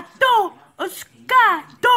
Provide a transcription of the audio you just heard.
gato, os gatos.